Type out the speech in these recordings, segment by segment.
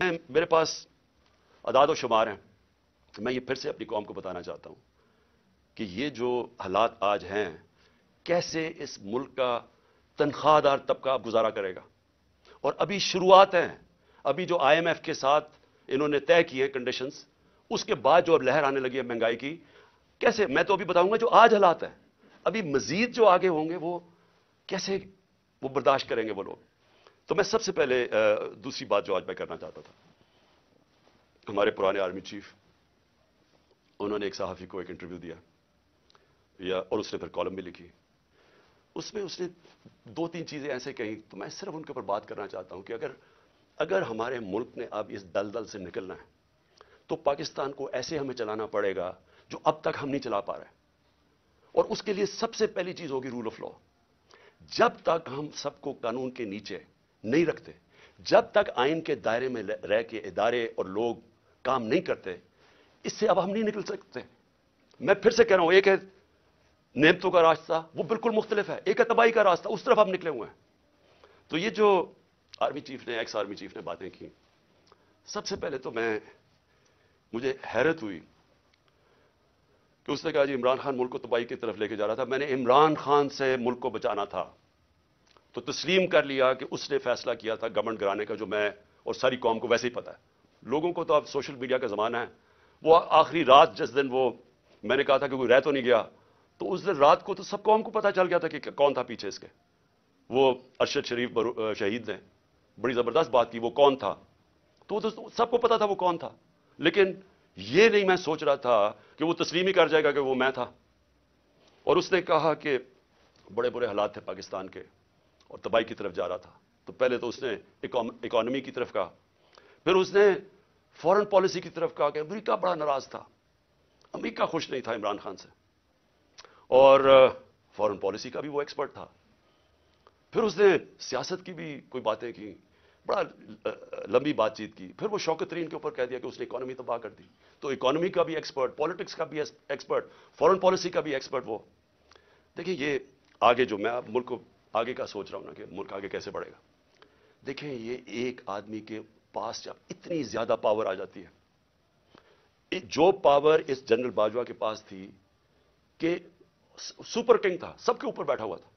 मैं मेरे पास अदाद व शुमार हैं मैं ये फिर से अपनी कौम को बताना चाहता हूँ कि ये जो हालात आज हैं कैसे इस मुल्क का तनख्वाहदार तबका गुजारा करेगा और अभी शुरुआत है अभी जो आई एम एफ के साथ इन्होंने तय किए हैं कंडीशन उसके बाद जो अब लहर आने लगी है महंगाई की कैसे मैं तो अभी बताऊंगा जो आज हालात हैं अभी मजीद जो आगे होंगे वो कैसे वो बर्दाश्त करेंगे वो लोग तो मैं सबसे पहले दूसरी बात जो आज मैं करना चाहता था हमारे पुराने आर्मी चीफ उन्होंने एक सहाफ़ी को एक इंटरव्यू दिया या और उसने फिर कॉलम भी लिखी उसमें उसने दो तीन चीज़ें ऐसे कही तो मैं सिर्फ उनके ऊपर बात करना चाहता हूं कि अगर अगर हमारे मुल्क ने अब इस दलदल से निकलना है तो पाकिस्तान को ऐसे हमें चलाना पड़ेगा जो अब तक हम नहीं चला पा रहे और उसके लिए सबसे पहली चीज़ होगी रूल ऑफ लॉ जब तक हम सबको कानून के नीचे नहीं रखते जब तक आइन के दायरे में रह के इदारे और लोग काम नहीं करते इससे अब हम नहीं निकल सकते मैं फिर से कह रहा हूं एक है नेमतों का रास्ता वो बिल्कुल मुख्तलिफ है एक है तबाही का रास्ता उस तरफ हम निकले हुए हैं तो ये जो आर्मी चीफ ने एक्स आर्मी चीफ ने बातें की सबसे पहले तो मैं मुझे हैरत हुई कि उसने कहा जी इमरान खान मुल्क को तबाही की तरफ लेके जा रहा था मैंने इमरान खान से मुल्क को बचाना था तो तस्लीम कर लिया कि उसने फैसला किया था गवर्नमेंट गिराने का जो मैं और सारी कौम को वैसे ही पता है लोगों को तो अब सोशल मीडिया का ज़माना है वो आखिरी रात जिस दिन वो मैंने कहा था कि कोई रह तो नहीं गया तो उस दिन रात को तो सब कौम को पता चल गया था कि कौन था पीछे इसके वो अरशद शरीफ शहीद ने बड़ी ज़बरदस्त बात की वो कौन था तो तो सबको पता था वो कौन था लेकिन ये नहीं मैं सोच रहा था कि वो तस्लीम ही कर जाएगा कि वो मैं था और उसने कहा कि बड़े बुरे हालात थे पाकिस्तान के और तबाही की तरफ जा रहा था तो पहले तो उसने इकोनॉमी की तरफ कहा फिर उसने फॉरेन पॉलिसी की तरफ कहा कि अमेरिका बड़ा नाराज था अमेरिका खुश नहीं था इमरान खान से और फॉरेन पॉलिसी का भी वो एक्सपर्ट था फिर उसने सियासत की भी कोई बातें की बड़ा लंबी बातचीत की फिर वो शौकत तरीन के ऊपर कह दिया कि उसने इकोनॉमी तबाह कर दी तो इकोनॉमी का भी एक्सपर्ट पॉलिटिक्स का भी एक्सपर्ट फॉरेन पॉलिसी का भी एक्सपर्ट वो देखिए ये आगे जो मैं आप मुल्क को आगे का सोच रहा हूं ना कि मुल्क आगे कैसे बढ़ेगा देखें ये एक आदमी के पास जब इतनी ज्यादा पावर आ जाती है जो पावर इस जनरल बाजवा के पास थी कि सुपर किंग था सबके ऊपर बैठा हुआ था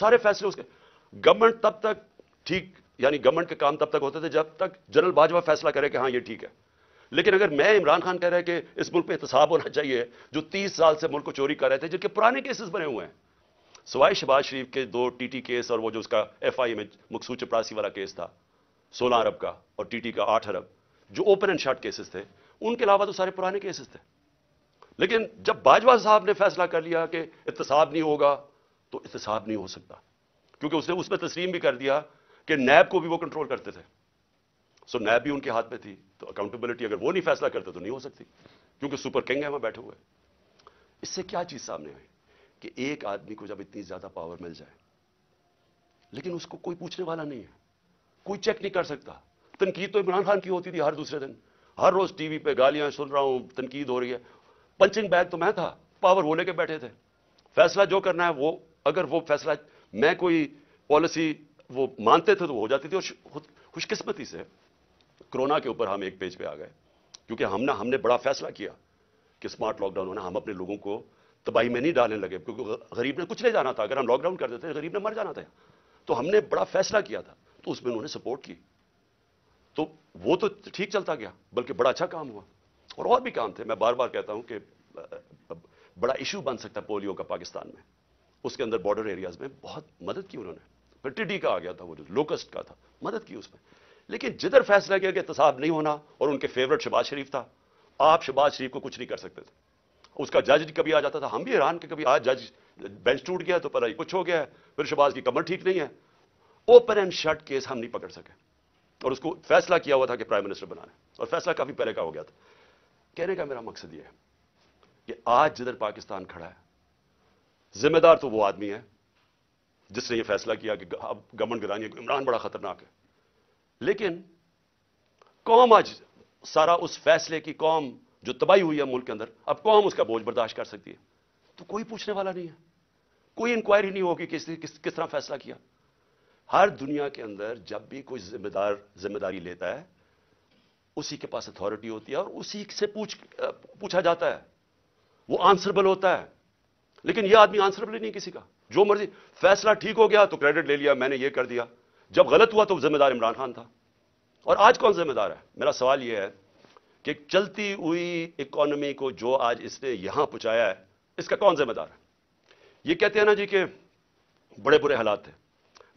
सारे फैसले उसके गवर्नमेंट तब तक ठीक यानी गवर्नमेंट के काम तब तक होते थे जब तक जनरल बाजवा फैसला करे कि हाँ ये ठीक है लेकिन अगर मैं इमरान खान कह रहा है कि इस मुल्क पे एहतसाब होना चाहिए जो 30 साल से मुल्क को चोरी कर रहे थे जिनके पुराने केसेस बने हुए हैं सवाई शबाज शरीफ के दो टीटी केस और वो जो उसका एफआई में मकसूद चपरासी वाला केस था सोलह अरब का और टीटी का आठ अरब जो ओपन एंड शार्ट केसेस थे उनके अलावा तो सारे पुराने केसेस थे लेकिन जब बाजवा साहब ने फैसला कर लिया कि इतसाब नहीं होगा तो इतसाब नहीं हो सकता क्योंकि उसने उसमें तस्लीम भी कर दिया कि नैब को भी वो कंट्रोल करते थे सो नैब भी उनके हाथ में थी तो अकाउंटेबिलिटी अगर वो नहीं फैसला करते तो नहीं हो सकती क्योंकि सुपर किंग है वहां बैठे हुए इससे क्या चीज सामने आई कि एक आदमी को जब इतनी ज्यादा पावर मिल जाए लेकिन उसको कोई पूछने वाला नहीं है कोई चेक नहीं कर सकता तनकीद तो इमरान खान की होती थी हर दूसरे दिन हर रोज टीवी पे गालियां सुन रहा हूं तनकीद हो रही है पंचिंग बैग तो मैं था पावर वो लेके बैठे थे फैसला जो करना है वो अगर वो फैसला मैं कोई पॉलिसी वो मानते थे तो हो जाती थी और खुशकिस्मती से कोरोना के ऊपर हम एक पेज पे आ गए क्योंकि हमने हमने बड़ा फैसला किया कि स्मार्ट लॉकडाउन होना हम अपने लोगों को तबाही में नहीं डालने लगे क्योंकि गरीब ने कुछ ले जाना था अगर हम लॉकडाउन कर देते गरीब ने मर जाना था तो हमने बड़ा फैसला किया था तो उसमें उन्होंने सपोर्ट की तो वो तो ठीक चलता गया बल्कि बड़ा अच्छा काम हुआ और और भी काम थे मैं बार बार कहता हूं कि बड़ा इशू बन सकता है पोलियो का पाकिस्तान में उसके अंदर बॉर्डर एरियाज में बहुत मदद की उन्होंने फिर टिड्डी का आ गया था वो जो लोकस्ट का था मदद की उसमें लेकिन जिधर फैसला किया कि एहतसाब नहीं होना और उनके फेवरेट शबाज शरीफ था आप शबाज शरीफ को कुछ नहीं कर सकते थे उसका जज कभी आ जाता था हम भी हैरान के कभी आज जज बेंच टूट गया तो ही कुछ हो गया है फिर शबाज की कमर ठीक नहीं है ओपन एंड शट केस हम नहीं पकड़ सके और उसको फैसला किया हुआ था कि प्राइम मिनिस्टर बनाने और फैसला काफी पहले का हो गया था कहने का मेरा मकसद यह है कि आज जिधर पाकिस्तान खड़ा है जिम्मेदार तो वो आदमी है जिसने ये फैसला किया कि अब गमन गिरानी इमरान बड़ा खतरनाक है लेकिन कौम आज सारा उस फैसले की कौम जो तबाही हुई है मुल्क के अंदर अब कौन उसका बोझ बर्दाश्त कर सकती है तो कोई पूछने वाला नहीं है कोई इंक्वायरी नहीं होगी किस, किस किस तरह फैसला किया हर दुनिया के अंदर जब भी कोई जिम्मेदार जिम्मेदारी लेता है उसी के पास अथॉरिटी होती है और उसी से पूछ पूछा जाता है वो आंसरबल होता है लेकिन यह आदमी आंसरबल नहीं किसी का जो मर्जी फैसला ठीक हो गया तो क्रेडिट ले लिया मैंने ये कर दिया जब गलत हुआ तो जिम्मेदार इमरान खान था और आज कौन जिम्मेदार है मेरा सवाल यह है कि चलती हुई इकोनॉमी को जो आज इसने यहां पहुंचाया है इसका कौन जिम्मेदार है ये कहते हैं ना जी के बड़े बुरे हालात थे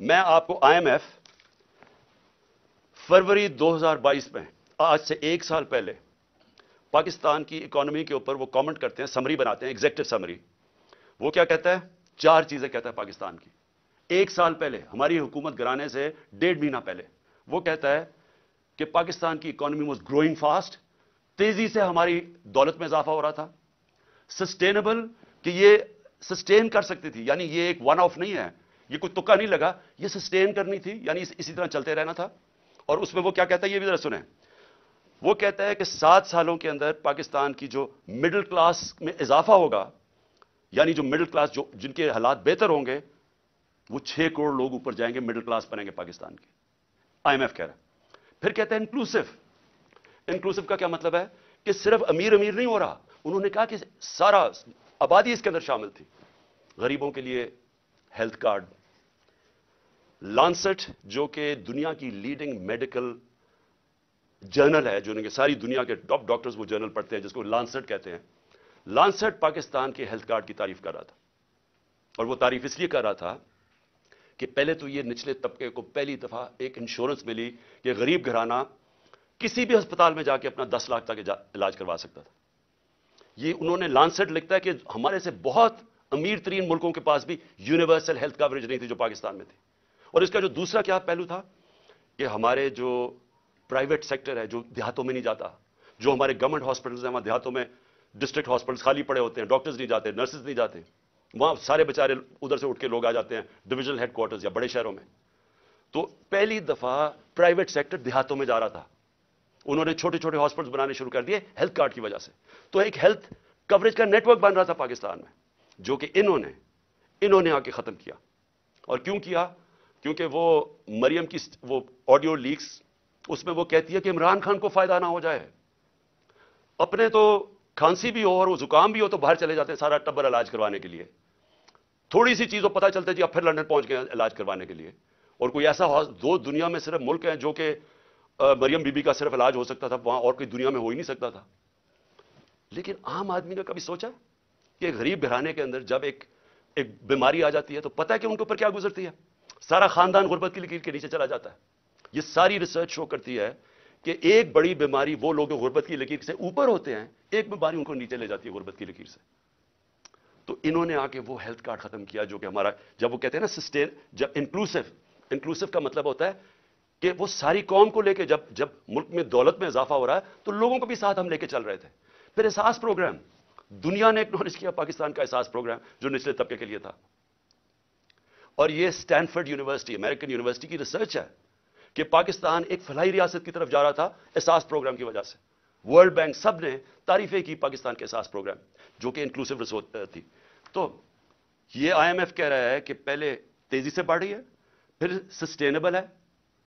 मैं आपको आईएमएफ फरवरी 2022 में आज से एक साल पहले पाकिस्तान की इकोनॉमी के ऊपर वो कमेंट करते हैं समरी बनाते हैं एग्जेक्टिव समरी वो क्या कहता है चार चीजें कहता है पाकिस्तान की एक साल पहले हमारी हुकूमत गिराने से डेढ़ महीना पहले वो कहता है कि पाकिस्तान की इकोनॉमी वॉज ग्रोइंग फास्ट तेजी से हमारी दौलत में इजाफा हो रहा था सस्टेनेबल कि ये सस्टेन कर सकती थी यानी ये एक वन ऑफ नहीं है ये कुछ तुक्का नहीं लगा ये सस्टेन करनी थी यानी इस, इसी तरह चलते रहना था और उसमें वो क्या कहता है ये भी जरा सुने वो कहता है कि सात सालों के अंदर पाकिस्तान की जो मिडिल क्लास में इजाफा होगा यानी जो मिडिल क्लास जो जिनके हालात बेहतर होंगे वो छह करोड़ लोग ऊपर जाएंगे मिडिल क्लास बनेंगे पाकिस्तान के आईएमएफ कह रहा है फिर कहता है इंक्लूसिव इंक्लूसिव का क्या मतलब है कि सिर्फ अमीर अमीर नहीं हो रहा उन्होंने कहा कि सारा आबादी इसके अंदर शामिल थी गरीबों के लिए हेल्थ कार्ड लानसट जो कि दुनिया की लीडिंग मेडिकल जर्नल है जो कि सारी दुनिया के टॉप डॉक्टर्स वो जर्नल पढ़ते हैं जिसको लांसट कहते हैं लांसट पाकिस्तान के हेल्थ कार्ड की तारीफ कर रहा था और वो तारीफ इसलिए कर रहा था कि पहले तो ये निचले तबके को पहली दफ़ा एक इंश्योरेंस मिली कि गरीब घराना किसी भी अस्पताल में जाके अपना दस लाख तक इलाज करवा सकता था ये उन्होंने लांसेट लिखता है कि हमारे से बहुत अमीर तरीन मुल्कों के पास भी यूनिवर्सल हेल्थ कवरेज नहीं थी जो पाकिस्तान में थी और इसका जो दूसरा क्या पहलू था कि हमारे जो प्राइवेट सेक्टर है जो देहातों में नहीं जाता जो हमारे गवर्नमेंट हॉस्पिटल्स हैं वहाँ देहातों में डिस्ट्रिक्ट हॉस्पिटल्स खाली पड़े होते हैं डॉक्टर्स नहीं जाते नर्सेज नहीं जाते वहाँ सारे बेचारे उधर से उठ के लोग आ जाते हैं डिविजनल हेडक्वार्टर्स या बड़े शहरों में तो पहली दफ़ा प्राइवेट सेक्टर देहातों में जा रहा था उन्होंने छोटे छोटे हॉस्पिटल बनाने शुरू कर दिए हेल्थ कार्ड की वजह से तो एक हेल्थ कवरेज का नेटवर्क बन रहा था पाकिस्तान में जो कि इन्होंने इन्होंने आके ख़त्म किया और क्यों किया क्योंकि वो मरियम की वो ऑडियो लीक्स उसमें वो कहती है कि इमरान खान को फ़ायदा ना हो जाए अपने तो खांसी भी हो और वो ज़ुकाम भी हो तो बाहर चले जाते हैं सारा टब्बर इलाज करवाने के लिए थोड़ी सी चीज़ों पता चलता है जी अब फिर लंदन पहुंच गए इलाज करवाने के लिए और कोई ऐसा दो दुनिया में सिर्फ मुल्क हैं जो कि मरियम बीबी का सिर्फ इलाज हो सकता था वहां और कोई दुनिया में हो ही नहीं सकता था लेकिन आम आदमी ने कभी सोचा कि गरीब घराने के अंदर जब एक एक बीमारी आ जाती है तो पता है कि उनके ऊपर क्या गुजरती है सारा खानदान गुर्बत की लकीर के नीचे चला जाता है यह सारी रिसर्च शो करती है कि एक बड़ी बीमारी वो लोग गुर्बत की लकीर से ऊपर होते हैं एक बीमारी उनको नीचे ले जाती है गुर्बत की लकीर से तो इन्होंने आके वो हेल्थ कार्ड खत्म किया जो कि हमारा जब वो कहते हैं ना सिस्टेन जब इंक्लूसिव इंक्लूसिव का मतलब होता है कि वो सारी कौम को लेके जब जब मुल्क में दौलत में इजाफा हो रहा है तो लोगों को भी साथ हम लेके चल रहे थे फिर एहसास प्रोग्राम दुनिया ने एक्नॉलेज किया पाकिस्तान का एहसास प्रोग्राम जो निचले तबके के लिए था और यह स्टैनफर्ड यूनिवर्सिटी अमेरिकन यूनिवर्सिटी की रिसर्च है कि पाकिस्तान एक फलाई रियासत की तरफ जा रहा था एहसास प्रोग्राम की वजह से वर्ल्ड बैंक सब ने तारीफें की पाकिस्तान के एहसास प्रोग्राम जो कि इंक्लूसिव थी तो यह आई एम एफ कह रहा है कि पहले तेजी से बढ़ रही है फिर सस्टेनेबल है